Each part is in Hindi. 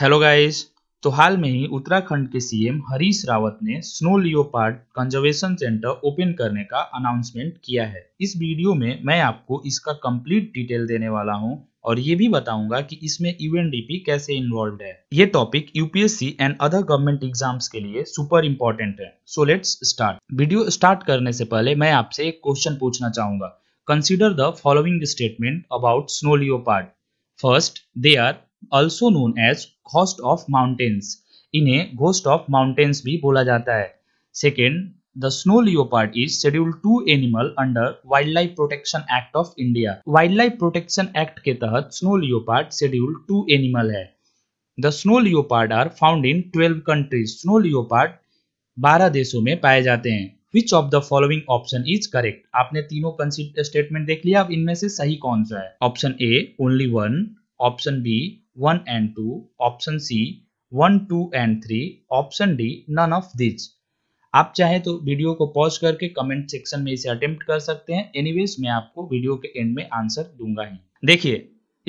हेलो गाइस तो हाल में ही उत्तराखंड के सीएम हरीश रावत ने snow leopard conservation centre open करने का अनाउंसमेंट किया है इस वीडियो में मैं आपको इसका कंप्लीट डिटेल देने वाला हूं और ये भी बताऊंगा कि इसमें यूएनडीपी कैसे इन्वॉल्व है ये topic UPSC and other government exams के लिए सुपर इम्पोर्टेंट है so let's start video start करने से पहले मैं आपसे एक क्वेश्चन पूछना चाहूंगा consider the following statement about snow leopard first they are also known as ghost of mountains इन्हें घोस्ट ऑफ माउंटेन्स भी बोला जाता है second the snow leopard is schedule two animal under wildlife protection act of India wildlife protection act के तहत snow leopard schedule two animal है the snow leopard are found in twelve countries snow leopard बारह देशों में पाए जाते हैं which of the following option is correct आपने तीनों स्टेटमेंट देख लिया अब इनमें से सही कौन सा है option A only one option B 1 and 2, option C 1, 2 and 3, option D none of these आप चाहे तो वीडियो को पॉज करके कमेंट सेक्शन में इसे अटेम्प्ट कर सकते हैं एनीवेज मैं आपको वीडियो के एंड में आंसर दूंगा ही देखिए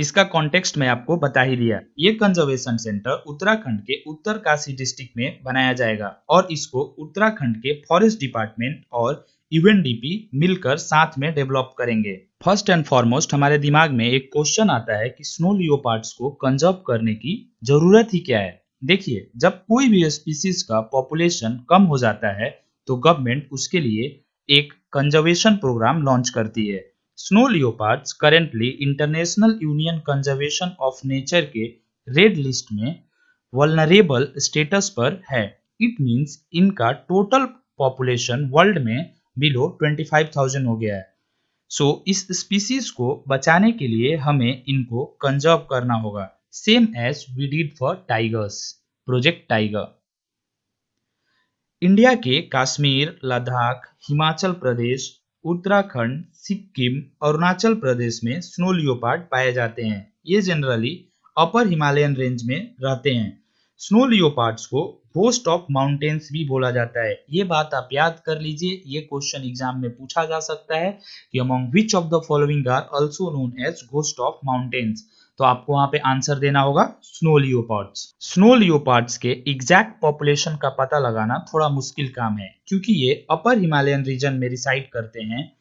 इसका कॉन्टेक्स्ट मैं आपको बता ही दिया ये कंजर्वेशन सेंटर उत्तराखंड के उत्तरकाशी डिस्ट्रिक्ट में बनाया जाएगा और इसको उत्तराखंड के फॉरेस्ट डिपार्टमेंट और यूएनडीपी मिलकर साथ में डेवलप करेंगे फर्स्ट एंड फॉरमोस्ट हमारे दिमाग में एक क्वेश्चन आता है कि स्नो लियो को कंजर्व करने की जरूरत ही क्या है देखिए जब कोई भी स्पीसीज का पॉपुलेशन कम हो जाता है तो गवर्नमेंट उसके लिए एक कंजर्वेशन प्रोग्राम लॉन्च करती है snow leo currently international union conservation of nature के रेड लिस्ट में वलनरेबल स्टेटस पर है इट मीन्स इनका टोटल पॉपुलेशन वर्ल्ड में बिलो 25,000 हो गया है सो so, इस स्पीसीज को बचाने के लिए हमें इनको कंजर्व करना होगा same as we did for tigers project tiger India के कश्मीर लद्दाख हिमाचल प्रदेश उत्तराखंड सिक्किम अरुणाचल प्रदेश में स्नो लियोपार्ड पाए जाते हैं ये जनरली अपर हिमालयन रेंज में रहते हैं स्नो लियोपार्ड्स को होस्ट ऑफ माउंटेन्स भी बोला जाता है ये बात आप याद कर लीजिए ये क्वेश्चन एग्जाम में पूछा जा सकता है कि among which of the following are also known as ghost of mountains तो आपको वहां पे आंसर देना होगा स्नो लियोपार्ड्स स्नो लियोपार्ड्स के एग्जैक्ट पॉपुलेशन का पता लगाना थोड़ा मुश्किल काम है क्योंकि ये अपर हिमालयन रीजन में रिसाइड करते हैं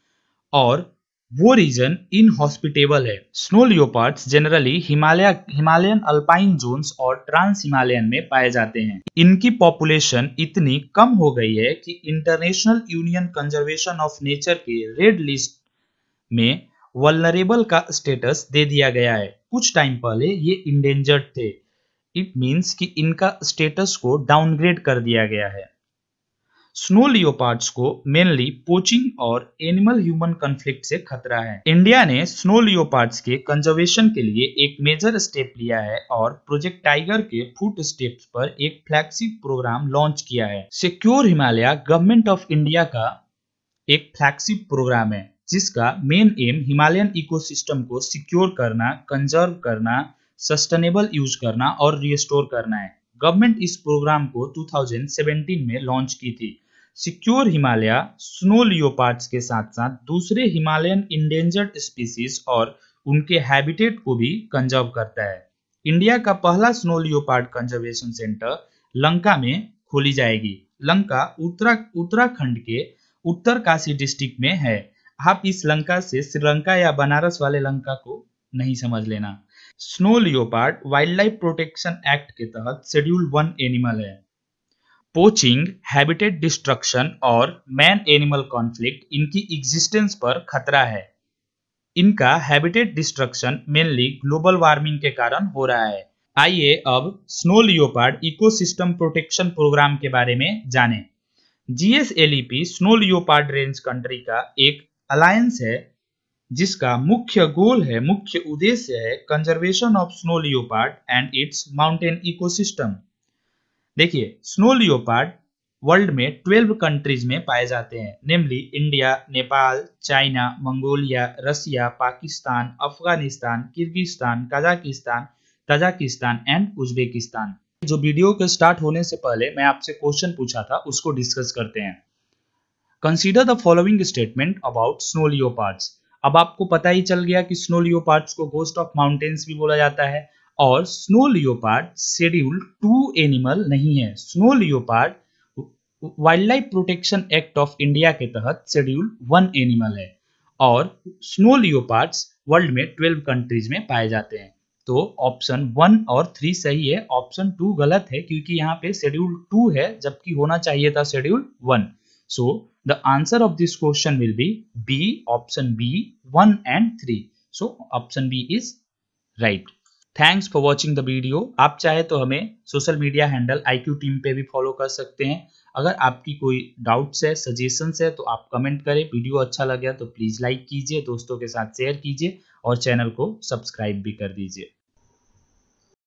और वो रीजन इनहॉस्पिटेबल है snow leopards generally Himalaya Himalayan alpine zones और ट्रांस हिमालयन में पाए जाते हैं इनकी पॉपुलेशन इतनी कम हो गई है कि international union conservation of nature के रेड लिस्ट में वलनरेबल का स्टेटस दे दिया गया है कुछ टाइम पहले ये इंडेंजर्ड थे इट मीन्स कि इनका स्टेटस को डाउनग्रेड कर दिया गया है स्नो लियोपार्ड्स को मेनली पोचिंग और एनिमल ह्यूमन कंफ्लिक्ट से खतरा है इंडिया ने स्नो लियोपार्ड्स के कंजर्वेशन के लिए एक मेजर स्टेप लिया है और प्रोजेक्ट टाइगर के फुट स्टेप पर एक फ्लैगशिप प्रोग्राम लॉन्च किया है secure Himalaya government of India का एक फ्लैगशिप प्रोग्राम है जिसका मेन एम हिमालयन इकोसिस्टम को सिक्योर करना कंजर्व करना सस्टेनेबल यूज करना और रिस्टोर करना है गवर्नमेंट इस प्रोग्राम को 2017 में लॉन्च की थी सिक्योर हिमालय स्नो लियोपार्ड्स के साथ साथ दूसरे हिमालयन इंडेंजर्ड स्पीसीज और उनके हैबिटेट को भी कंजर्व करता है इंडिया का पहला snow leopard conservation centre Lanka में खोली जाएगी लंका उत्तरा उत्तराखंड के उत्तर काशी डिस्ट्रिक्ट में है आप इस लंका से श्रीलंका या बनारस वाले लंका को नहीं समझ लेना snow leopard wildlife protection act के तहत शेड्यूल वन एनिमल है पोचिंग हैबिटेट डिस्ट्रक्शन और मैन एनिमल कॉन्फ्लिक्ट इनकी एग्जिस्टेंस पर खतरा है इनका habitat destruction mainly global warming के कारण हो रहा है आइए अब snow leopard ecosystem protection program के बारे में जानें। GSLEP snow leopard range country का एक अलायंस है जिसका मुख्य गोल है मुख्य उद्देश्य है conservation of snow leopard and its mountain ecosystem देखिए स्नो लियोपार्ड वर्ल्ड में 12 कंट्रीज में पाए जाते हैं namely India Nepal China Mongolia Russia Pakistan Afghanistan Kyrgyzstan Kazakhstan Tajikistan and Uzbekistan जो वीडियो के स्टार्ट होने से पहले मैं आपसे क्वेश्चन पूछा था उसको डिस्कस करते हैं consider the following statement about snow leopard अब आपको पता ही चल गया कि स्नोलियो पार्ट को घोस्ट ऑफ माउंटेन्स भी बोला जाता है और snow leopard schedule two animal नहीं है snow leopard wildlife protection act of India के तहत शेड्यूल वन एनिमल है और स्नो लियोपार्ड्स वर्ल्ड में ट्वेल्व कंट्रीज में पाए जाते हैं तो ऑप्शन वन और थ्री सही है ऑप्शन टू गलत है क्योंकि यहाँ पे शेड्यूल टू है जबकि होना चाहिए था schedule one so the answer of this question will be B option B one and three so option B is right thanks for watching the video आप चाहे तो हमें social media handle I team पे भी फॉलो कर सकते हैं अगर आपकी कोई डाउट्स है सजेशंस है तो आप कमेंट करें वीडियो अच्छा लगे तो प्लीज़ लाइक कीजिए दोस्तों के साथ शेयर कीजिए और चैनल को सब्सक्राइब भी कर दीजिए